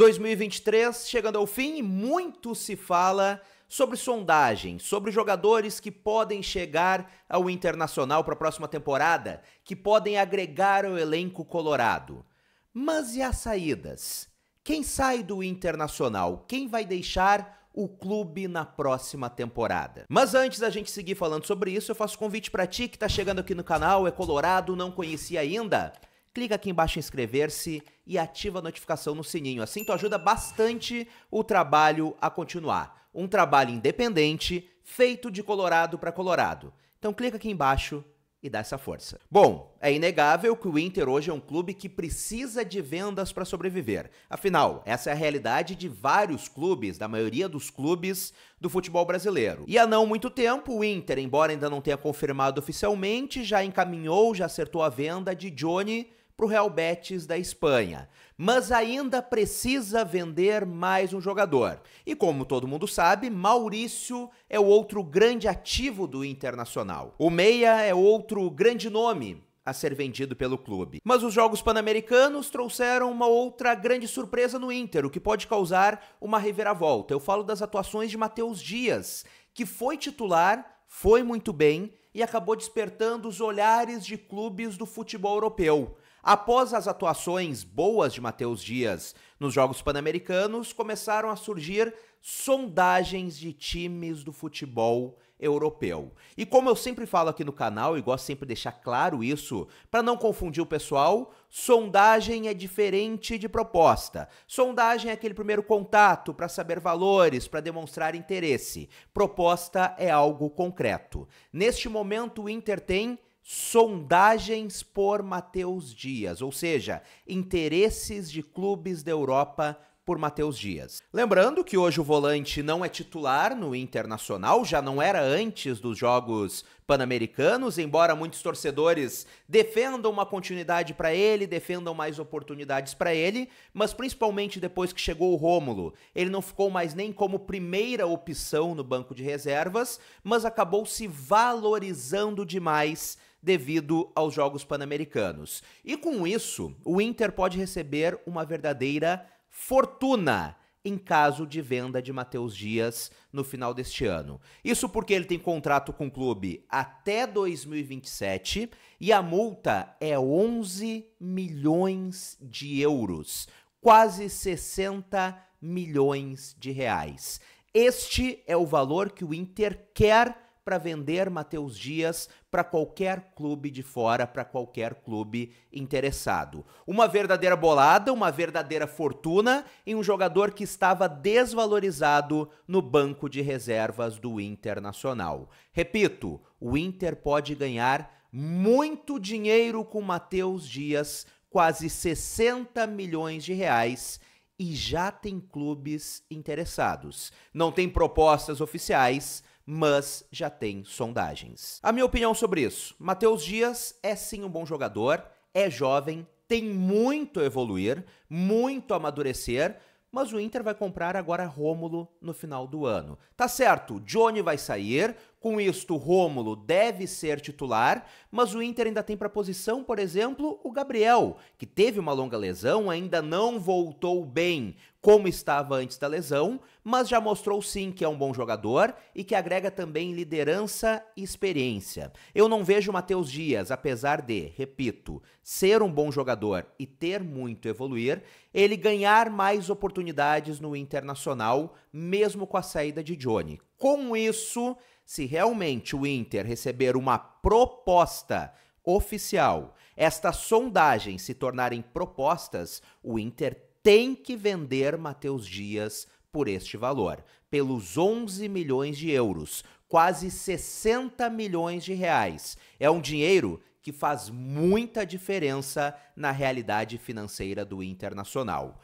2023 chegando ao fim, muito se fala sobre sondagem, sobre jogadores que podem chegar ao Internacional para a próxima temporada, que podem agregar ao elenco colorado. Mas e as saídas? Quem sai do Internacional? Quem vai deixar o clube na próxima temporada? Mas antes da gente seguir falando sobre isso, eu faço convite para ti que está chegando aqui no canal, é colorado, não conhecia ainda clica aqui embaixo em inscrever-se e ativa a notificação no sininho. Assim tu ajuda bastante o trabalho a continuar. Um trabalho independente, feito de Colorado para Colorado. Então clica aqui embaixo e dá essa força. Bom, é inegável que o Inter hoje é um clube que precisa de vendas para sobreviver. Afinal, essa é a realidade de vários clubes, da maioria dos clubes do futebol brasileiro. E há não muito tempo, o Inter, embora ainda não tenha confirmado oficialmente, já encaminhou, já acertou a venda de Johnny para o Real Betis da Espanha, mas ainda precisa vender mais um jogador. E como todo mundo sabe, Maurício é o outro grande ativo do Internacional. O Meia é outro grande nome a ser vendido pelo clube. Mas os Jogos Pan-Americanos trouxeram uma outra grande surpresa no Inter, o que pode causar uma reviravolta. Eu falo das atuações de Matheus Dias, que foi titular, foi muito bem e acabou despertando os olhares de clubes do futebol europeu. Após as atuações boas de Matheus Dias nos Jogos Pan-Americanos, começaram a surgir sondagens de times do futebol europeu. E como eu sempre falo aqui no canal e gosto sempre de deixar claro isso, para não confundir o pessoal, sondagem é diferente de proposta. Sondagem é aquele primeiro contato para saber valores, para demonstrar interesse. Proposta é algo concreto. Neste momento o Inter tem sondagens por Matheus Dias, ou seja, interesses de clubes da Europa por Matheus Dias. Lembrando que hoje o volante não é titular no Internacional, já não era antes dos Jogos Pan-Americanos, embora muitos torcedores defendam uma continuidade para ele, defendam mais oportunidades para ele, mas principalmente depois que chegou o Rômulo, ele não ficou mais nem como primeira opção no banco de reservas, mas acabou se valorizando demais devido aos Jogos Pan-Americanos. E com isso, o Inter pode receber uma verdadeira fortuna em caso de venda de Matheus Dias no final deste ano. Isso porque ele tem contrato com o clube até 2027 e a multa é 11 milhões de euros, quase 60 milhões de reais. Este é o valor que o Inter quer para vender Matheus Dias para qualquer clube de fora, para qualquer clube interessado. Uma verdadeira bolada, uma verdadeira fortuna em um jogador que estava desvalorizado no banco de reservas do Internacional. Repito, o Inter pode ganhar muito dinheiro com Matheus Dias, quase 60 milhões de reais, e já tem clubes interessados. Não tem propostas oficiais, mas já tem sondagens. A minha opinião sobre isso: Matheus Dias é sim um bom jogador, é jovem, tem muito a evoluir, muito a amadurecer, mas o Inter vai comprar agora Rômulo no final do ano. Tá certo, Johnny vai sair, com isto, Rômulo deve ser titular, mas o Inter ainda tem para posição, por exemplo, o Gabriel, que teve uma longa lesão, ainda não voltou bem como estava antes da lesão, mas já mostrou sim que é um bom jogador e que agrega também liderança e experiência. Eu não vejo o Matheus Dias, apesar de, repito, ser um bom jogador e ter muito evoluir, ele ganhar mais oportunidades no Internacional, mesmo com a saída de Johnny. Com isso, se realmente o Inter receber uma proposta oficial, estas sondagens se tornarem propostas, o Inter tem que vender Matheus Dias por este valor, pelos 11 milhões de euros, quase 60 milhões de reais. É um dinheiro que faz muita diferença na realidade financeira do Internacional.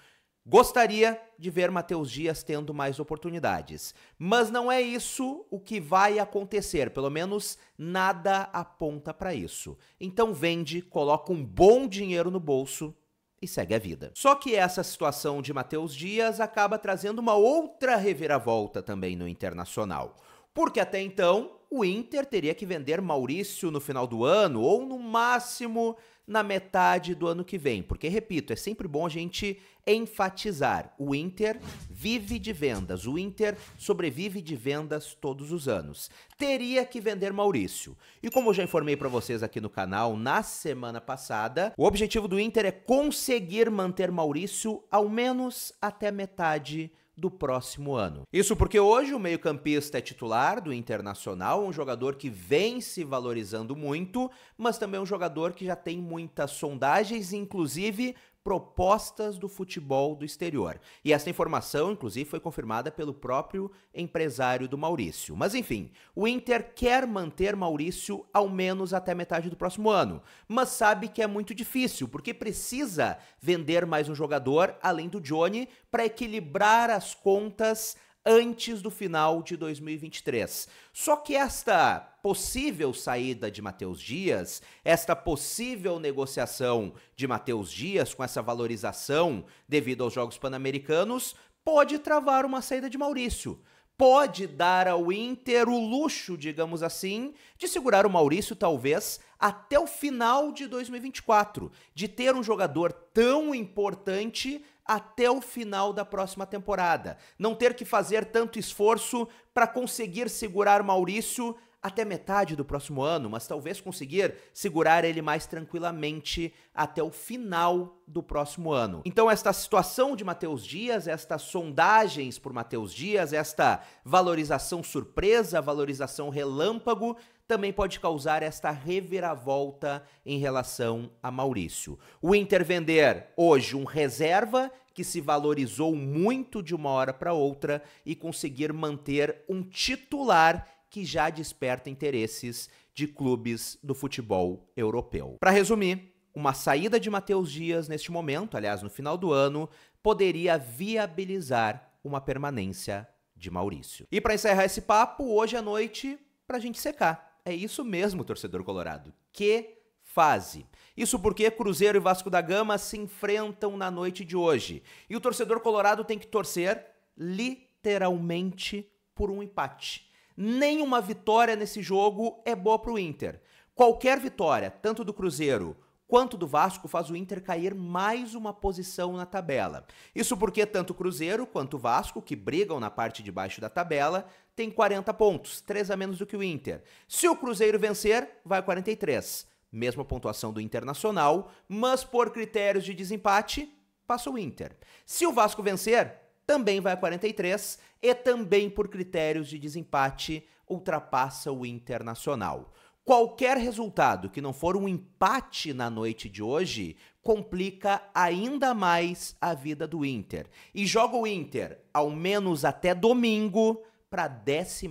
Gostaria de ver Matheus Dias tendo mais oportunidades, mas não é isso o que vai acontecer, pelo menos nada aponta para isso. Então vende, coloca um bom dinheiro no bolso e segue a vida. Só que essa situação de Matheus Dias acaba trazendo uma outra reviravolta também no internacional, porque até então o Inter teria que vender Maurício no final do ano ou no máximo na metade do ano que vem. Porque, repito, é sempre bom a gente enfatizar: o Inter vive de vendas, o Inter sobrevive de vendas todos os anos. Teria que vender Maurício. E como eu já informei para vocês aqui no canal na semana passada, o objetivo do Inter é conseguir manter Maurício ao menos até metade do do próximo ano. Isso porque hoje o meio-campista é titular do Internacional, um jogador que vem se valorizando muito, mas também um jogador que já tem muitas sondagens, inclusive propostas do futebol do exterior. E essa informação, inclusive, foi confirmada pelo próprio empresário do Maurício. Mas enfim, o Inter quer manter Maurício ao menos até metade do próximo ano, mas sabe que é muito difícil, porque precisa vender mais um jogador além do Johnny para equilibrar as contas antes do final de 2023. Só que esta possível saída de Matheus Dias, esta possível negociação de Matheus Dias com essa valorização devido aos Jogos Pan-Americanos, pode travar uma saída de Maurício pode dar ao Inter o luxo, digamos assim, de segurar o Maurício talvez até o final de 2024, de ter um jogador tão importante até o final da próxima temporada. Não ter que fazer tanto esforço para conseguir segurar Maurício até metade do próximo ano, mas talvez conseguir segurar ele mais tranquilamente até o final do próximo ano. Então, esta situação de Matheus Dias, estas sondagens por Matheus Dias, esta valorização surpresa, valorização relâmpago, também pode causar esta reviravolta em relação a Maurício. O Inter vender hoje um reserva que se valorizou muito de uma hora para outra e conseguir manter um titular que já desperta interesses de clubes do futebol europeu. Para resumir, uma saída de Matheus Dias neste momento, aliás, no final do ano, poderia viabilizar uma permanência de Maurício. E para encerrar esse papo, hoje à noite, para a gente secar é isso mesmo, torcedor colorado. Que fase. Isso porque Cruzeiro e Vasco da Gama se enfrentam na noite de hoje. E o torcedor colorado tem que torcer literalmente por um empate. Nenhuma vitória nesse jogo é boa para o Inter. Qualquer vitória, tanto do Cruzeiro quanto do Vasco faz o Inter cair mais uma posição na tabela. Isso porque tanto o Cruzeiro quanto o Vasco, que brigam na parte de baixo da tabela, tem 40 pontos, 3 a menos do que o Inter. Se o Cruzeiro vencer, vai 43. Mesma pontuação do Internacional, mas por critérios de desempate, passa o Inter. Se o Vasco vencer, também vai a 43 e também por critérios de desempate ultrapassa o Internacional. Qualquer resultado que não for um empate na noite de hoje complica ainda mais a vida do Inter. E joga o Inter ao menos até domingo para a 14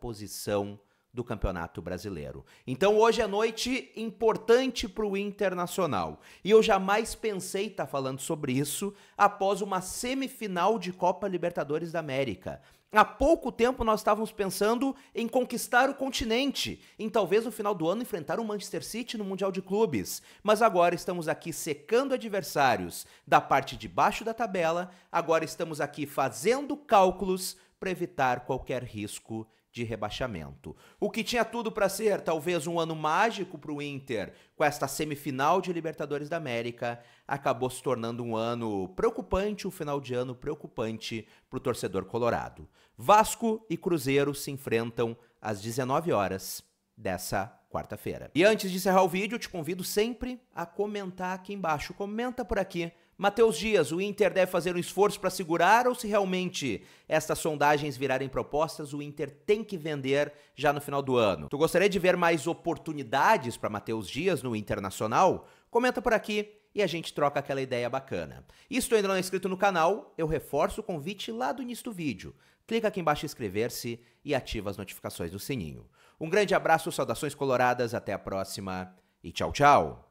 posição do Campeonato Brasileiro. Então hoje é noite importante para o Internacional. E eu jamais pensei estar tá falando sobre isso após uma semifinal de Copa Libertadores da América. Há pouco tempo nós estávamos pensando em conquistar o continente, em talvez no final do ano enfrentar o Manchester City no Mundial de Clubes. Mas agora estamos aqui secando adversários da parte de baixo da tabela, agora estamos aqui fazendo cálculos para evitar qualquer risco de rebaixamento. O que tinha tudo para ser talvez um ano mágico para o Inter com esta semifinal de Libertadores da América acabou se tornando um ano preocupante, um final de ano preocupante para o torcedor colorado. Vasco e Cruzeiro se enfrentam às 19 horas dessa quarta-feira. E antes de encerrar o vídeo, te convido sempre a comentar aqui embaixo. Comenta por aqui Matheus Dias, o Inter deve fazer um esforço para segurar ou se realmente estas sondagens virarem propostas, o Inter tem que vender já no final do ano? Tu gostaria de ver mais oportunidades para Matheus Dias no Internacional? Comenta por aqui e a gente troca aquela ideia bacana. E se tu ainda não é inscrito no canal, eu reforço o convite lá do início do vídeo. Clica aqui embaixo em inscrever-se e ativa as notificações do sininho. Um grande abraço, saudações coloradas, até a próxima e tchau, tchau!